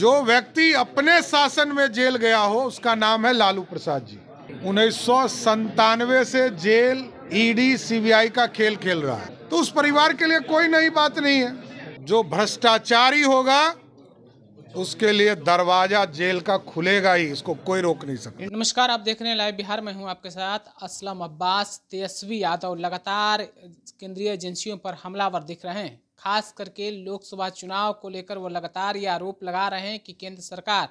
जो व्यक्ति अपने शासन में जेल गया हो उसका नाम है लालू प्रसाद जी उन्नीस से जेल ईडी सीबीआई का खेल खेल रहा है तो उस परिवार के लिए कोई नई बात नहीं है जो भ्रष्टाचारी होगा उसके लिए दरवाजा जेल का खुलेगा ही इसको कोई रोक नहीं सकता नमस्कार आप देख रहे हैं लाइव बिहार में हूं आपके साथ असलम अब्बास तेजस्वी यादव लगातार केंद्रीय एजेंसियों पर हमलावर दिख रहे हैं खास करके लोकसभा चुनाव को लेकर वो लगातार ये आरोप लगा रहे हैं कि केंद्र सरकार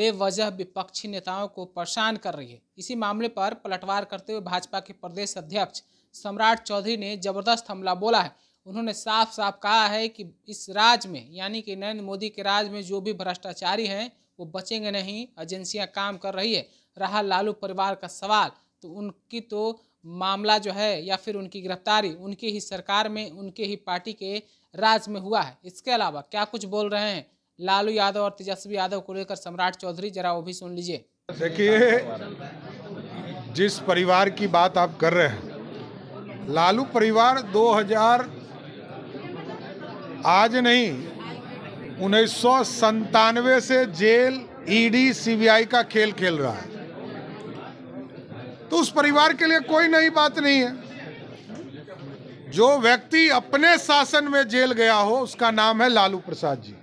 बेवजह विपक्षी नेताओं को परेशान कर रही है इसी मामले पर पलटवार करते हुए भाजपा के प्रदेश अध्यक्ष सम्राट चौधरी ने जबरदस्त हमला बोला है उन्होंने साफ साफ कहा है कि इस राज्य में यानी कि नरेंद्र मोदी के राज्य में जो भी भ्रष्टाचारी हैं वो बचेंगे नहीं एजेंसियां काम कर रही है रहा लालू परिवार का सवाल तो उनकी तो मामला जो है या फिर उनकी गिरफ्तारी उनकी ही सरकार में उनके ही पार्टी के राज में हुआ है इसके अलावा क्या कुछ बोल रहे हैं लालू यादव और तेजस्वी यादव को लेकर सम्राट चौधरी जरा वो भी सुन लीजिए देखिए जिस परिवार की बात आप कर रहे हैं लालू परिवार 2000 आज नहीं उन्नीस से जेल ईडी सीबीआई का खेल खेल रहा है तो उस परिवार के लिए कोई नई बात नहीं है जो व्यक्ति अपने शासन में जेल गया हो उसका नाम है लालू प्रसाद जी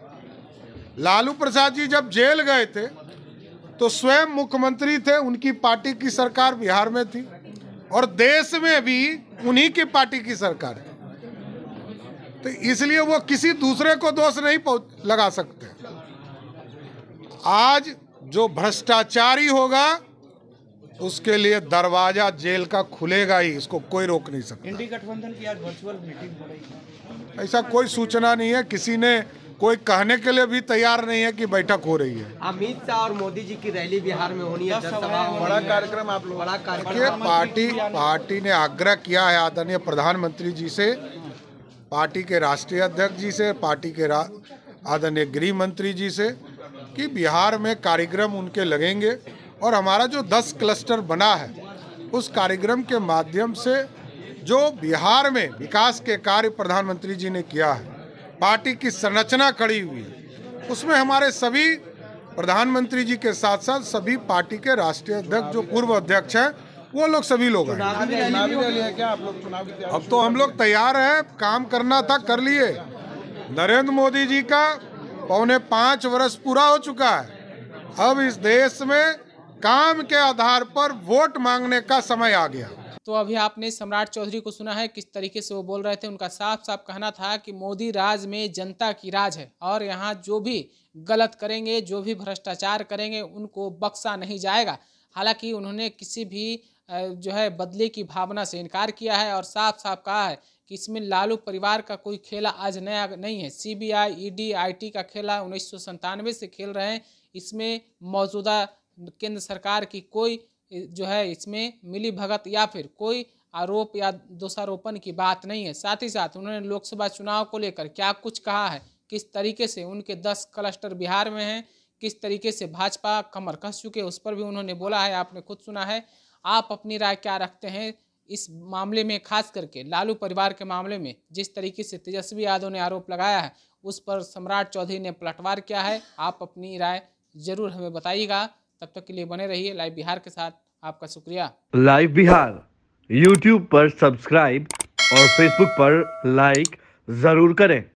लालू प्रसाद जी जब जेल गए थे तो स्वयं मुख्यमंत्री थे उनकी पार्टी की सरकार बिहार में थी और देश में भी उन्हीं की पार्टी की सरकार है तो इसलिए वो किसी दूसरे को दोष नहीं लगा सकते आज जो भ्रष्टाचारी होगा उसके लिए दरवाजा जेल का खुलेगा ही इसको कोई रोक नहीं सकता इंडी गठबंधन की आज वर्चुअल मीटिंग हो रही है ऐसा कोई सूचना नहीं है किसी ने कोई कहने के लिए भी तैयार नहीं है कि बैठक हो रही है अमित शाह और मोदी जी की रैली बिहार में होनी है बड़ा कार्यक्रम आप लोग बड़ा कार्यक्रम पार्टी पार्टी ने आग्रह किया है आदरणीय प्रधानमंत्री जी से पार्टी के राष्ट्रीय अध्यक्ष जी से पार्टी के आदरणीय गृह मंत्री जी से कि बिहार में कार्यक्रम उनके लगेंगे और हमारा जो दस क्लस्टर बना है उस कार्यक्रम के माध्यम से जो बिहार में विकास के कार्य प्रधानमंत्री जी ने किया है पार्टी की संरचना खड़ी हुई है उसमें हमारे सभी प्रधानमंत्री जी के साथ साथ सभी पार्टी के राष्ट्रीय अध्यक्ष जो पूर्व अध्यक्ष हैं वो लोग सभी लोग हैं अब तो हम लोग तैयार हैं काम करना था कर लिए नरेंद्र मोदी जी का पौने पाँच वर्ष पूरा हो चुका है अब इस देश में काम के आधार पर वोट मांगने का समय आ गया तो अभी आपने सम्राट चौधरी को सुना है किस तरीके से वो बोल रहे थे उनका साफ साफ कहना था कि मोदी राज में जनता की राज है और यहाँ जो भी गलत करेंगे जो भी भ्रष्टाचार करेंगे उनको बक्सा नहीं जाएगा हालांकि उन्होंने किसी भी जो है बदले की भावना से इनकार किया है और साफ साफ कहा है कि इसमें लालू परिवार का कोई खेला आज नया नहीं है सी बी आईटी का खेला उन्नीस से खेल रहे हैं इसमें मौजूदा केंद्र सरकार की कोई जो है इसमें मिली भगत या फिर कोई आरोप या दोषारोपण की बात नहीं है साथ ही साथ उन्होंने लोकसभा चुनाव को लेकर क्या कुछ कहा है किस तरीके से उनके दस क्लस्टर बिहार में हैं किस तरीके से भाजपा कमर कस चुके उस पर भी उन्होंने बोला है आपने खुद सुना है आप अपनी राय क्या रखते हैं इस मामले में खास करके लालू परिवार के मामले में जिस तरीके से तेजस्वी यादव ने आरोप लगाया है उस पर सम्राट चौधरी ने पलटवार किया है आप अपनी राय जरूर हमें बताइएगा तब तक के लिए बने रहिए लाइव बिहार के साथ आपका शुक्रिया लाइव बिहार यूट्यूब पर सब्सक्राइब और फेसबुक पर लाइक जरूर करें